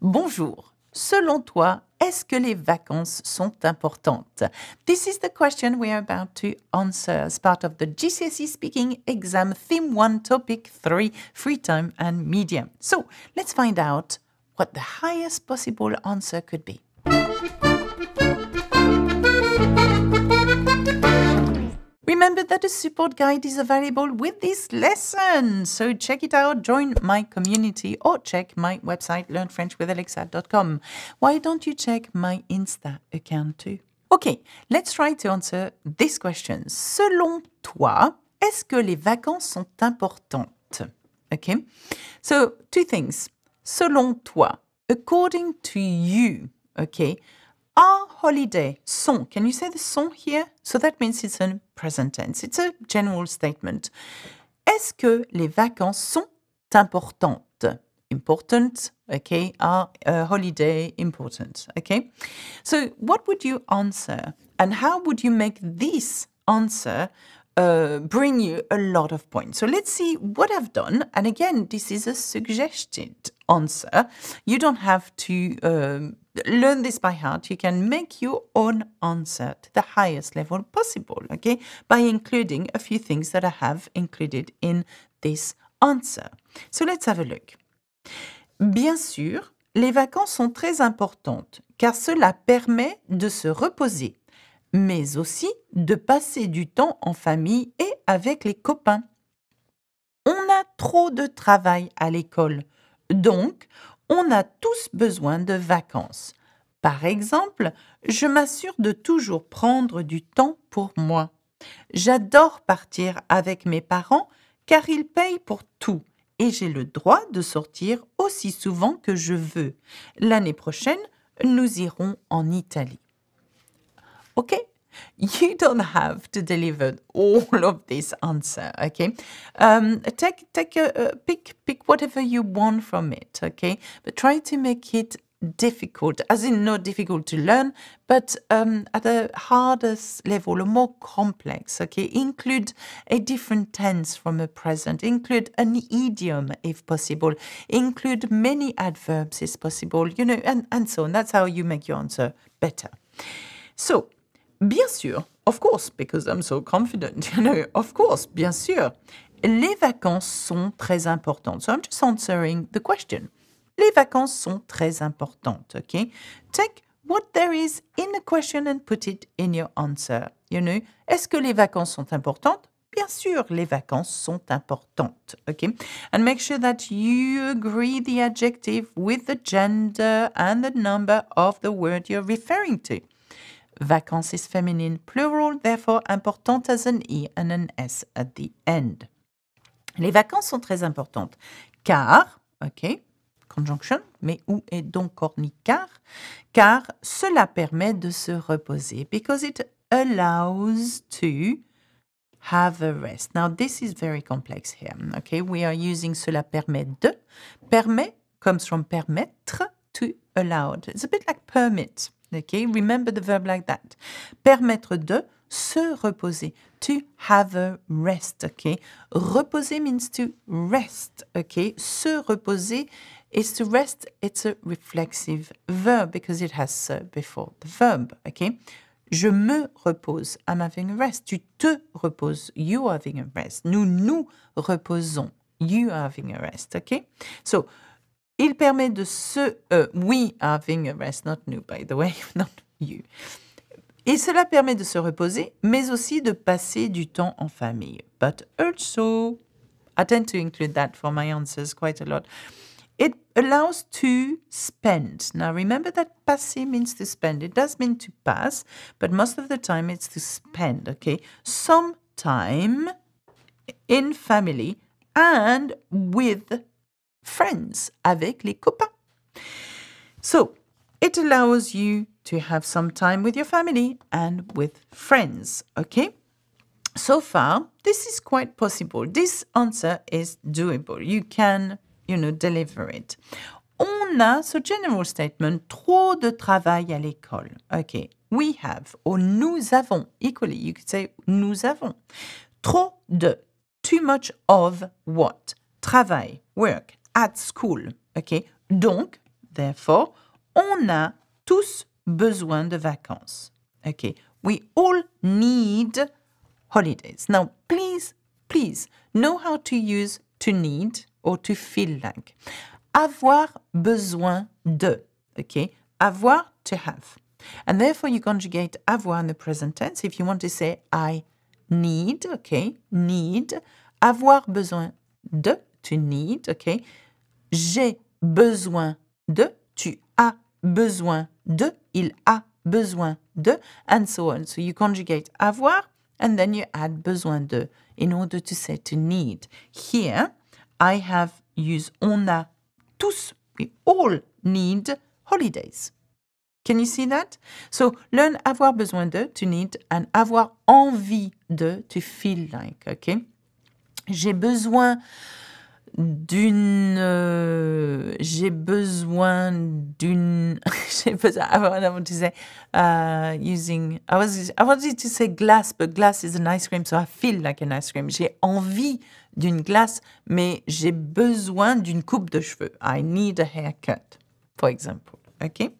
Bonjour. Selon toi, est-ce que les vacances sont importantes? This is the question we are about to answer as part of the GCSE Speaking Exam Theme 1, Topic 3, Free Time and Media. So let's find out what the highest possible answer could be. remember that a support guide is available with this lesson. So check it out, join my community, or check my website, learnfrenchwithalexa.com. Why don't you check my Insta account too? Okay, let's try to answer this question. Selon toi, est-ce que les vacances sont importantes? Okay, so two things. Selon toi, according to you, okay, our holiday sont. Can you say the sont here? So that means it's in present tense. It's a general statement. Est-ce que les vacances sont importantes? Important, okay? Are holiday important, okay? So what would you answer? And how would you make this answer uh, bring you a lot of points? So let's see what I've done. And again, this is a suggested answer. You don't have to um, learn this by heart. You can make your own answer to the highest level possible, okay, by including a few things that I have included in this answer. So let's have a look. Bien sûr, les vacances sont très importantes car cela permet de se reposer, mais aussi de passer du temps en famille et avec les copains. On a trop de travail à l'école. Donc, on a tous besoin de vacances. Par exemple, je m'assure de toujours prendre du temps pour moi. J'adore partir avec mes parents car ils payent pour tout et j'ai le droit de sortir aussi souvent que je veux. L'année prochaine, nous irons en Italie. OK You don't have to deliver all of this answer, okay? Um, take take a, a pick pick whatever you want from it, okay? But try to make it difficult, as in not difficult to learn, but um, at a hardest level, a more complex, okay? Include a different tense from a present, include an idiom if possible, include many adverbs if possible, you know, and, and so on. That's how you make your answer better. So, Bien sûr, of course, because I'm so confident, you know, of course, bien sûr. Les vacances sont très importantes. So I'm just answering the question. Les vacances sont très importantes, okay? Take what there is in the question and put it in your answer, you know. Est-ce que les vacances sont importantes? Bien sûr, les vacances sont importantes, okay? And make sure that you agree the adjective with the gender and the number of the word you're referring to. Vacances is feminine plural, therefore important as an E and an S at the end. Les vacances sont très importantes car, ok, conjunction, mais où est donc cornicar Car car cela permet de se reposer because it allows to have a rest. Now this is very complex here. Okay, we are using cela permet de. Permet comes from permettre to allow, It's a bit like permit. Okay? Remember the verb like that. Permettre de se reposer. To have a rest. Okay? Reposer means to rest. Okay? Se reposer is to rest. It's a reflexive verb because it has se before the verb. Okay? Je me repose. I'm having a rest. Tu te reposes. You are having a rest. Nous nous reposons. You are having a rest. Okay? So, Il permet de se... Euh, we are having a rest, not new, by the way, not you. Et cela permet de se reposer, mais aussi de passer du temps en famille. But also, I tend to include that for my answers quite a lot. It allows to spend. Now remember that passer means to spend. It does mean to pass, but most of the time it's to spend, okay? Some time in family and with friends, avec les copains. So, it allows you to have some time with your family and with friends, okay? So far, this is quite possible. This answer is doable. You can, you know, deliver it. On a, so general statement, trop de travail à l'école. Okay, we have, or nous avons, equally, you could say nous avons. Trop de, too much of what? Travail, work, at school. OK Donc, therefore, on a tous besoin de vacances. OK We all need holidays. Now, please, please know how to use to need or to feel like. Avoir besoin de. OK Avoir, to have. And therefore, you conjugate avoir in the present tense. If you want to say I need, okay, need, avoir besoin de, to need, ok J'ai besoin de, tu as besoin de, il a besoin de, and so on. So you conjugate avoir and then you add besoin de in order to say to need. Here, I have used on a tous, we all need holidays. Can you see that? So learn avoir besoin de, to need, and avoir envie de, to feel like, okay? J'ai besoin d'une euh, j'ai besoin d'une j'ai besoin I wanted to say using I was I wanted to say glass but glass is an ice cream so I feel like an ice cream j'ai envie d'une glace mais j'ai besoin d'une coupe de cheveux I need a haircut for example okay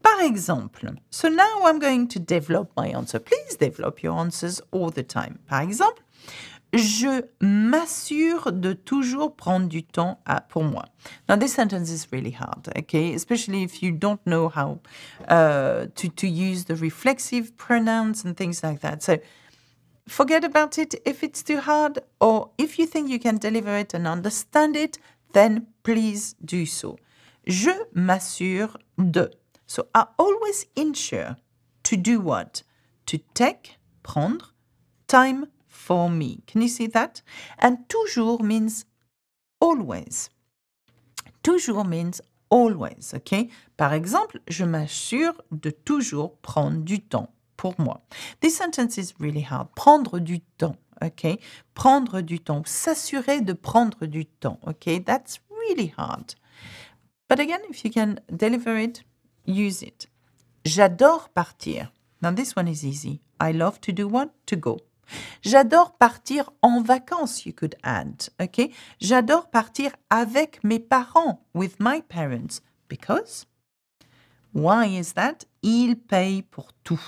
par exemple so now I'm going to develop my answer please develop your answers all the time par exemple je m'assure de toujours prendre du temps à, pour moi. Now, this sentence is really hard, okay? Especially if you don't know how uh, to, to use the reflexive pronouns and things like that. So, forget about it if it's too hard, or if you think you can deliver it and understand it, then please do so. Je m'assure de. So, I always ensure to do what? To take, prendre, time, for me. Can you see that? And toujours means always. Toujours means always, Okay. Par exemple, je m'assure de toujours prendre du temps pour moi. This sentence is really hard. Prendre du temps, okay? Prendre du temps, s'assurer de prendre du temps, That's really hard. But again, if you can deliver it, use it. J'adore partir. Now this one is easy. I love to do what? To go. J'adore partir en vacances, you could add. OK? J'adore partir avec mes parents, with my parents, because Why is that? Ils payent pour tout.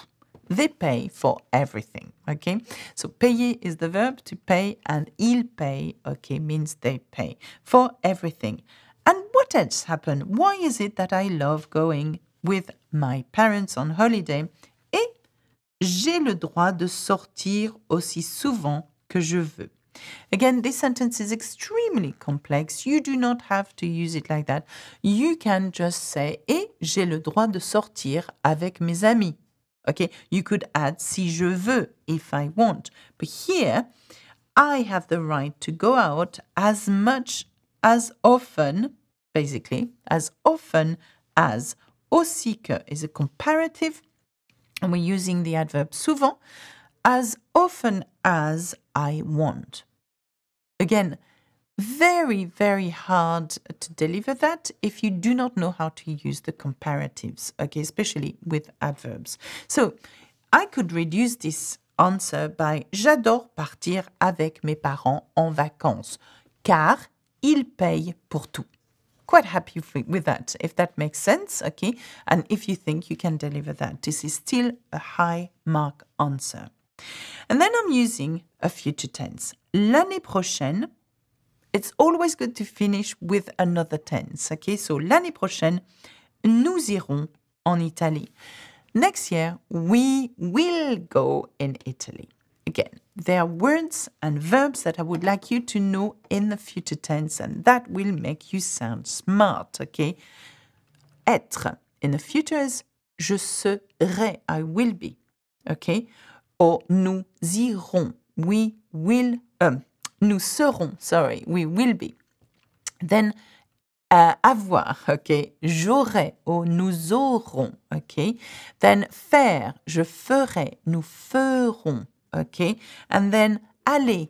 They pay for everything. Okay? So payer is the verb to pay and ils pay, okay, means they pay for everything. And what else happened? Why is it that I love going with my parents on holiday j'ai le droit de sortir aussi souvent que je veux. Again, this sentence is extremely complex. You do not have to use it like that. You can just say et j'ai le droit de sortir avec mes amis. Okay, you could add si je veux, if I want. But here, I have the right to go out as much as often, basically, as often as. Aussi que is a comparative And we're using the adverb souvent, as often as I want. Again, very, very hard to deliver that if you do not know how to use the comparatives, okay, especially with adverbs. So I could reduce this answer by J'adore partir avec mes parents en vacances, car ils payent pour tout quite happy with that, if that makes sense, okay? And if you think you can deliver that, this is still a high mark answer. And then I'm using a future tense. L'année prochaine, it's always good to finish with another tense, okay? So l'année prochaine, nous irons en Italie. Next year, we will go in Italy. Again, there are words and verbs that I would like you to know in the future tense, and that will make you sound smart, okay? Être in the future is je serai, I will be, okay? Or nous irons, we will, um, nous serons, sorry, we will be. Then uh, avoir, ok, j'aurai ou nous aurons, ok. Then faire, je ferai, nous ferons, Okay? And then aller,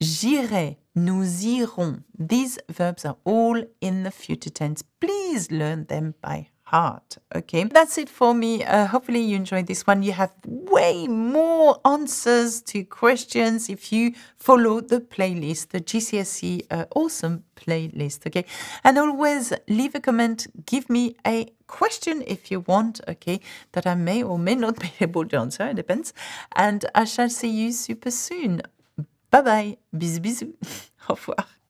j'irai, nous irons. These verbs are all in the future tense. Please learn them by heart. Okay, that's it for me. Uh, hopefully, you enjoyed this one. You have way more answers to questions if you follow the playlist, the GCSE uh, awesome playlist. Okay, and always leave a comment, give me a question if you want, okay, that I may or may not be able to answer, it depends. And I shall see you super soon. Bye bye, bisous, bisous, au revoir.